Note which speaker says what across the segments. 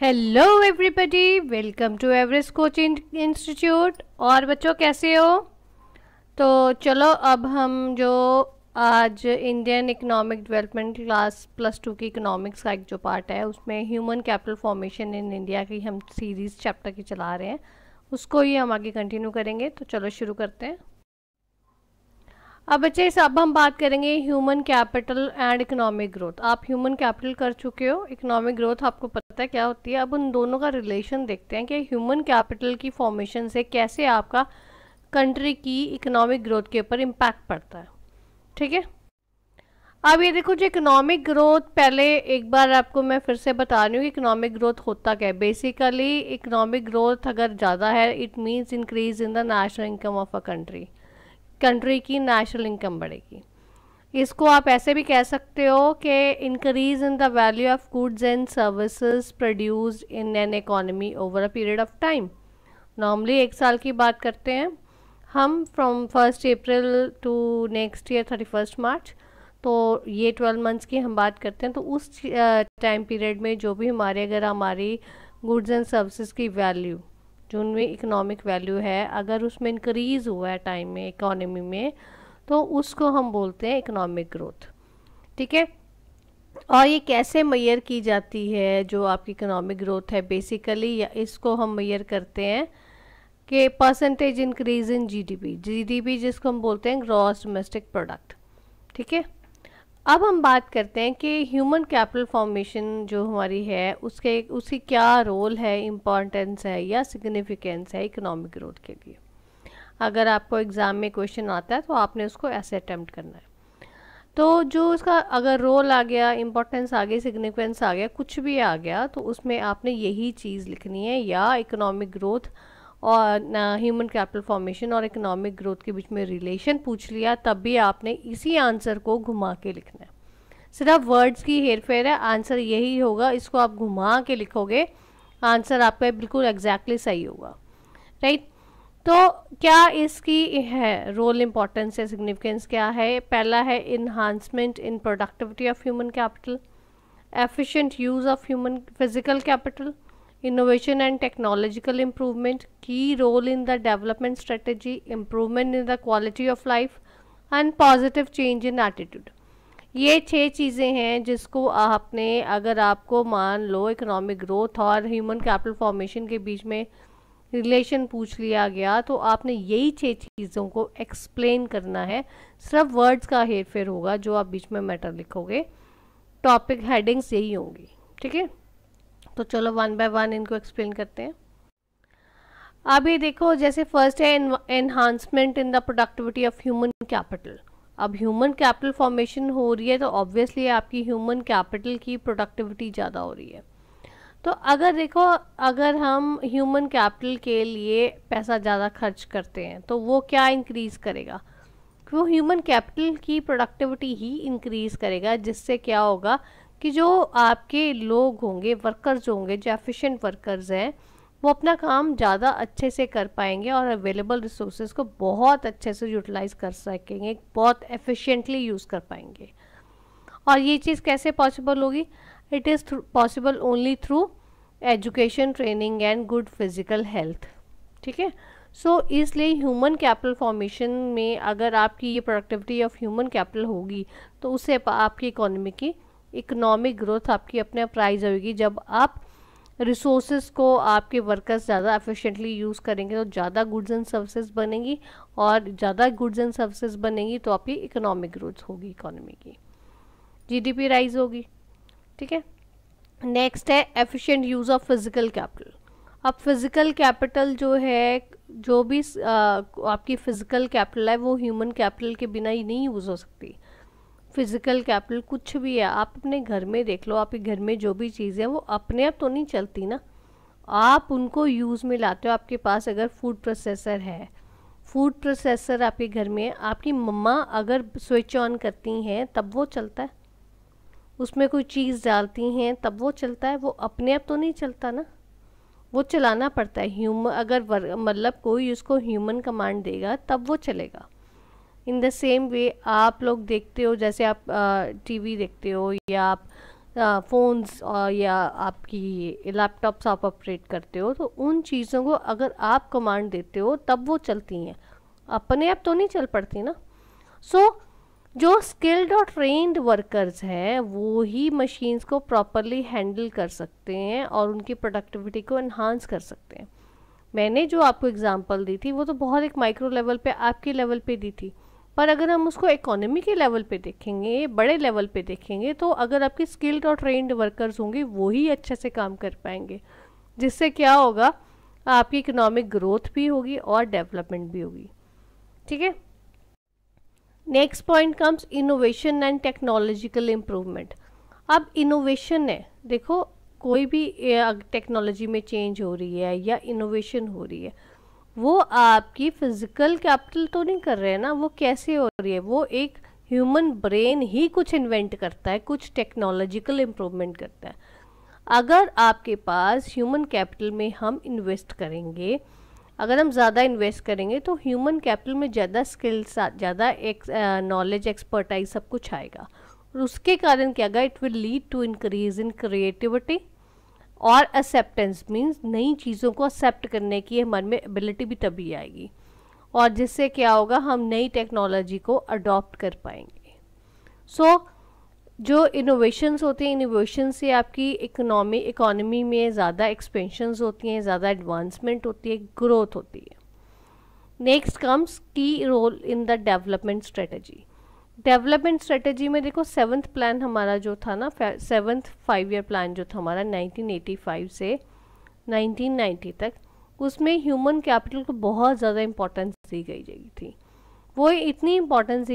Speaker 1: hello everybody welcome to Everest coaching institute और बच्चों कैसे हो तो चलो अब हम जो आज Indian economic development class plus two की इकोनॉमिक्स का एक जो पार्ट है उसमें human capital formation in India की हम सीरीज़ चैप्टर की चला रहे हैं उसको ही हम आगे कंटिन्यू करेंगे तो चलो शुरू करते हैं अब बच्चे अब हम बात करेंगे human capital and economic growth आप ह्यूमन कैपिटल कर चुके हो इकोनॉमिक ग्रोथ आपको पता है क्या होती है अब उन दोनों का रिलेशन देखते हैं कि ह्यूमन कैपिटल की फॉर्मेशन से कैसे आपका कंट्री की इकोनॉमिक ग्रोथ के ऊपर इम्पैक्ट पड़ता है ठीक है अब ये देखो जो इकोनॉमिक ग्रोथ पहले एक बार आपको मैं फिर से बता रही हूँ कि इकोनॉमिक ग्रोथ होता क्या है बेसिकली इकोनॉमिक ग्रोथ अगर ज़्यादा है it means increase in the national income of a country country की नेशनल इनकम बढ़ेगी इसको आप ऐसे भी कह सकते हो कि increase in the value of goods and services produce in an economy over a period of time normally एक साल की बात करते हैं हम from first April to next year thirty first March तो ये ट्वेल्व मंथ्स की हम बात करते हैं तो उस टाइम पीरियड में जो भी हमारे अगर हमारी गुड्स एंड सर्विसेज की वैल्यू जो उनमें इकोनॉमिक वैल्यू है अगर उसमें इंक्रीज़ हुआ है टाइम में इकोनॉमी में तो उसको हम बोलते हैं इकोनॉमिक ग्रोथ ठीक है और ये कैसे मैयर की जाती है जो आपकी इकोनॉमिक ग्रोथ है बेसिकली या इसको हम मैयर करते हैं कि percentage increase in GDP GDP जिसको हम बोलते हैं ग्रॉस डोमेस्टिक प्रोडक्ट ठीक है अब हम बात करते हैं कि ह्यूमन कैपिटल फॉर्मेशन जो हमारी है उसके उसकी क्या रोल है इम्पॉर्टेंस है या सिग्निफिकेंस है इकोनॉमिक ग्रोथ के लिए अगर आपको एग्ज़ाम में क्वेश्चन आता है तो आपने उसको ऐसे अटैम्प्ट करना है तो जो उसका अगर रोल आ गया इम्पोर्टेंस आ गई सिग्निफिकेंस आ गया कुछ भी आ गया तो उसमें आपने यही चीज़ लिखनी है या इकोनॉमिक ग्रोथ और ह्यूमन कैपिटल फॉर्मेशन और इकोनॉमिक ग्रोथ के बीच में रिलेशन पूछ लिया तब भी आपने इसी आंसर को घुमा के लिखना है सिर्फ वर्ड्स की हेर फेर है आंसर यही होगा इसको आप घुमा के लिखोगे आंसर आपका बिल्कुल एग्जैक्टली exactly सही होगा राइट तो क्या इसकी है रोल इम्पॉर्टेंस है सिग्निफिकेंस क्या है पहला है enhancement in productivity of human capital efficient use of human physical capital innovation and technological improvement key role in the development strategy improvement in the quality of life and positive change in attitude ये छह चीज़ें हैं जिसको आपने अगर आपको मान लो इकोनॉमिक ग्रोथ और ह्यूमन कैपिटल फॉर्मेशन के बीच में रिलेशन पूछ लिया गया तो आपने यही छह चीज़ों को एक्सप्लेन करना है सिर्फ वर्ड्स का हेरफेर होगा जो आप बीच में मैटर लिखोगे टॉपिक हेडिंग्स यही होंगी ठीक है तो चलो वन बाय वन इनको एक्सप्लेन करते हैं अभी देखो जैसे फर्स्ट है enhancement in the productivity of human capital अब ह्यूमन कैपिटल फॉर्मेशन हो रही है तो ऑब्वियसली आपकी ह्यूमन कैपिटल की प्रोडक्टिविटी ज़्यादा हो रही है तो अगर देखो अगर हम ह्यूमन कैपिटल के लिए पैसा ज़्यादा खर्च करते हैं तो वो क्या इंक्रीज़ करेगा वो ह्यूमन कैपिटल की प्रोडक्टिविटी ही इंक्रीज़ करेगा जिससे क्या होगा कि जो आपके लोग होंगे वर्कर्स होंगे जो एफिशिएंट वर्कर्स हैं वो अपना काम ज़्यादा अच्छे से कर पाएंगे और अवेलेबल रिसोर्स को बहुत अच्छे से यूटिलाइज कर सकेंगे बहुत एफिशिएंटली यूज़ कर पाएंगे और ये चीज़ कैसे पॉसिबल होगी it is possible only through education training and good physical health ठीक है सो इसलिए ह्यूमन कैपिटल फॉर्मेशन में अगर आपकी ये प्रोडक्टिविटी ऑफ ह्यूमन कैपिटल होगी तो उससे आपकी इकोनॉमी की इकोनॉमिक ग्रोथ आपकी अपने प्राइज होगी जब आप रिसोर्स को आपके वर्कर्स ज़्यादा एफिशिएंटली यूज़ करेंगे तो ज़्यादा गुड्स एंड सर्विसेज बनेंगी और ज़्यादा गुड्स एंड सर्विसेज बनेंगी तो आपकी इकोनॉमिक ग्रोथ होगी इकोनॉमी की जीडीपी राइज होगी ठीक है नेक्स्ट है efficient use of physical capital अब फिज़िकल कैपिटल जो है जो भी आ, आपकी फिज़िकल कैपिटल है वो ह्यूमन कैपिटल के बिना ही नहीं यूज़ हो सकती फिज़िकल कैपिटल कुछ भी है आप अपने घर में देख लो आपके घर में जो भी चीज़ है वो अपने आप तो नहीं चलती ना आप उनको यूज़ में लाते हो आपके पास अगर फूड प्रोसेसर है फूड प्रोसेसर आपके घर में है आपकी मम्मा अगर स्विच ऑन करती हैं तब वो चलता है उसमें कोई चीज़ डालती हैं तब वो चलता है वो अपने आप तो नहीं चलता ना वो चलाना पड़ता है ह्यूमन अगर मतलब कोई उसको ह्यूमन कमांड देगा तब वो चलेगा इन द सेम वे आप लोग देखते हो जैसे आप टीवी देखते हो या आप फ़ोन्स या आपकी लैपटॉप्स आप ऑपरेट करते हो तो उन चीज़ों को अगर आप कमांड देते हो तब वो चलती हैं अपने आप तो नहीं चल पड़ती ना सो so, जो स्किल्ड और ट्रेन्ड वर्कर्स हैं वो ही मशीन्स को प्रॉपरली हैंडल कर सकते हैं और उनकी प्रोडक्टिविटी को इन्हांस कर सकते हैं मैंने जो आपको एग्जांपल दी थी वो तो बहुत एक माइक्रो लेवल पे आपके लेवल पे दी थी पर अगर हम उसको इकोनॉमी के लेवल पे देखेंगे बड़े लेवल पे देखेंगे तो अगर आपकी स्किल्ड और ट्रेंड वर्कर्स होंगे वो ही अच्छे से काम कर पाएंगे जिससे क्या होगा आपकी इकोनॉमिक ग्रोथ भी होगी और डेवलपमेंट भी होगी ठीक है next point comes innovation and technological improvement अब इनोवेशन है देखो कोई भी टेक्नोलॉजी में चेंज हो रही है या इनोवेशन हो रही है वो आपकी फिजिकल कैपिटल तो नहीं कर रहे हैं ना वो कैसे हो रही है वो एक ह्यूमन ब्रेन ही कुछ इन्वेंट करता है कुछ टेक्नोलॉजिकल इम्प्रूवमेंट करता है अगर आपके पास ह्यूमन कैपिटल में हम इन्वेस्ट करेंगे अगर हम ज़्यादा इन्वेस्ट करेंगे तो ह्यूमन कैपिटल में ज़्यादा स्किल्स ज़्यादा नॉलेज एक्सपर्टाइज सब कुछ आएगा और उसके कारण क्या होगा it will lead to increase in creativity और एक्सेप्टेंस मीन्स नई चीज़ों को एक्सेप्ट करने की मन में एबिलिटी भी तभी आएगी और जिससे क्या होगा हम नई टेक्नोलॉजी को अडॉप्ट कर पाएंगे सो so, जो इनोवेशंस होते हैं इनोवेशन से आपकी इकोनॉमी इकोनॉमी में ज़्यादा एक्सपेंशंस होती हैं ज़्यादा एडवांसमेंट होती है ग्रोथ होती है next comes key role in the development strategy development strategy में देखो सेवन्थ प्लान हमारा जो था ना सेवन्थ फाइव ईयर प्लान जो था हमारा 1985 से 1990 तक उसमें ह्यूमन कैपिटल को बहुत ज़्यादा इम्पोर्टेंस दी गई गई थी वो इतनी इम्पोर्टेंस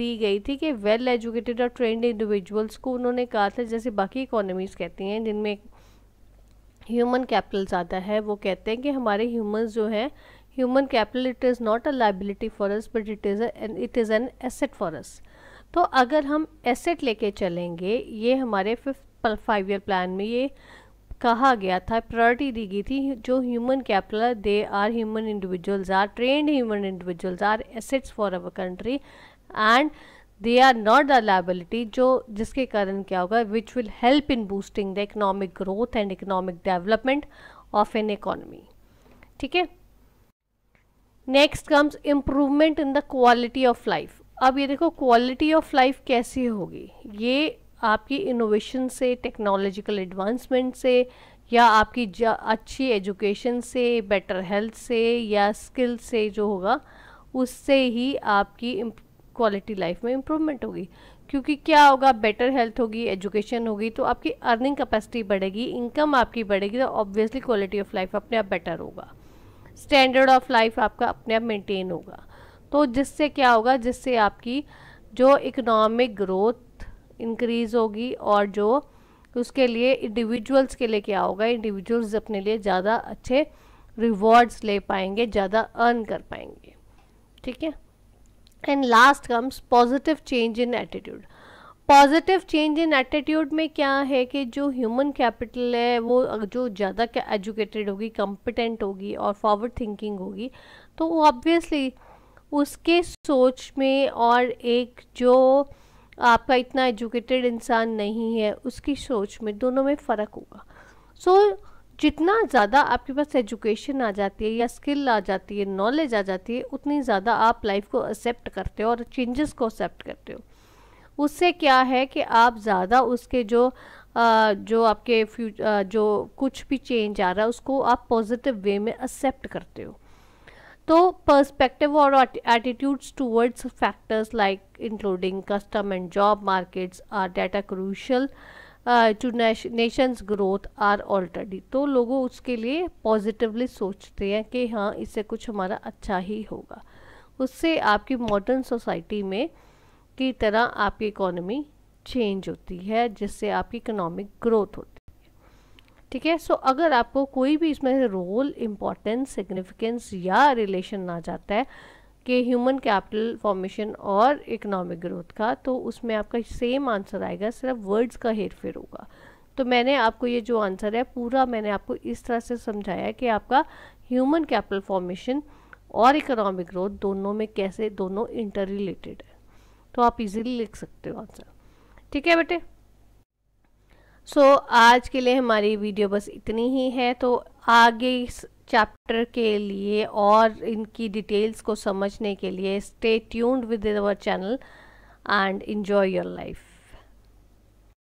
Speaker 1: दी गई थी कि वेल एजुकेटेड और ट्रेंड इंडिविजुअल्स को उन्होंने कहा था जैसे बाकी इकोनॉमीज कहती हैं जिनमें ह्यूमन कैपिटल ज़्यादा है वो कहते हैं कि हमारे ह्यूमन जो हैं human capital it is not a liability for us but it is it is an asset for us तो अगर हम एसेट लेके चलेंगे ये हमारे फिफ्थ फाइव ईयर प्लान में ये कहा गया था प्रायोरिटी दी गई थी जो human capital they are human individuals are trained human individuals are assets for our country and they are not the liability जो जिसके कारण क्या होगा which will help in boosting the economic growth and economic development of an economy ठीक है next comes improvement in the quality of life अब ये देखो क्वालिटी ऑफ लाइफ कैसी होगी ये आपकी इनोवेशन से टेक्नोलॉजिकल एडवांसमेंट से या आपकी अच्छी एजुकेशन से बेटर हेल्थ से या स्किल से जो होगा उससे ही आपकी क्वालिटी लाइफ में इम्प्रूवमेंट होगी क्योंकि क्या होगा बेटर हेल्थ होगी एजुकेशन होगी तो आपकी अर्निंग कैपेसिटी बढ़ेगी इनकम आपकी बढ़ेगी तो ऑब्वियसली क्वालिटी ऑफ लाइफ अपने आप बेटर होगा स्टैंडर्ड ऑफ लाइफ आपका अपने आप मेंटेन होगा तो जिससे क्या होगा जिससे आपकी जो इकोनॉमिक ग्रोथ इंक्रीज होगी और जो उसके लिए इंडिविजुअल्स के लिए क्या होगा इंडिविजुअल्स अपने लिए ज़्यादा अच्छे रिवॉर्ड्स ले पाएंगे ज़्यादा अर्न कर पाएंगे ठीक है and last comes positive change in attitude positive change in attitude में क्या है कि जो ह्यूमन कैपिटल है वो जो ज़्यादा एजुकेटेड होगी कॉम्पिटेंट होगी और फॉरवर्ड थिंकिंग होगी तो वो ऑब्वियसली उसके सोच में और एक जो आपका इतना एजुकेटेड इंसान नहीं है उसकी सोच में दोनों में फ़र्क होगा सो so, जितना ज़्यादा आपके पास एजुकेशन आ जाती है या स्किल आ जाती है नॉलेज आ जाती है उतनी ज़्यादा आप लाइफ को एक्सेप्ट करते हो और चेंजेस को एक्सेप्ट करते हो उससे क्या है कि आप ज़्यादा उसके जो आ, जो आपके फ्यू जो कुछ भी चेंज आ रहा है उसको आप पॉजिटिव वे में एक्सेप्ट करते हो तो पर्सपेक्टिव और attitudes towards factors like including custom and job markets are data crucial to nations growth are already तो लोगों उसके लिए पॉजिटिवली सोचते हैं कि हाँ इससे कुछ हमारा अच्छा ही होगा उससे आपकी मॉडर्न सोसाइटी में की तरह आपकी इकोनॉमी चेंज होती है जिससे आपकी इकोनॉमिक ग्रोथ होती है ठीक है सो अगर आपको कोई भी इसमें रोल इम्पोर्टेंस सिग्निफिकेंस या रिलेशन आ जाता है कि ह्यूमन कैपिटल फॉर्मेशन और इकोनॉमिक ग्रोथ का तो उसमें आपका सेम आंसर आएगा सिर्फ वर्ड्स का हेर फेर होगा तो मैंने आपको ये जो आंसर है पूरा मैंने आपको इस तरह से समझाया कि आपका ह्यूमन कैपिटल फॉर्मेशन और इकोनॉमिक ग्रोथ दोनों में कैसे दोनों इंटर रिलेटेड है तो आप इजीली लिख सकते हो आंसर ठीक है बेटे सो so, आज के लिए हमारी वीडियो बस इतनी ही है तो आगे इस चैप्टर के लिए और इनकी डिटेल्स को समझने के लिए stay tuned with our channel and enjoy your life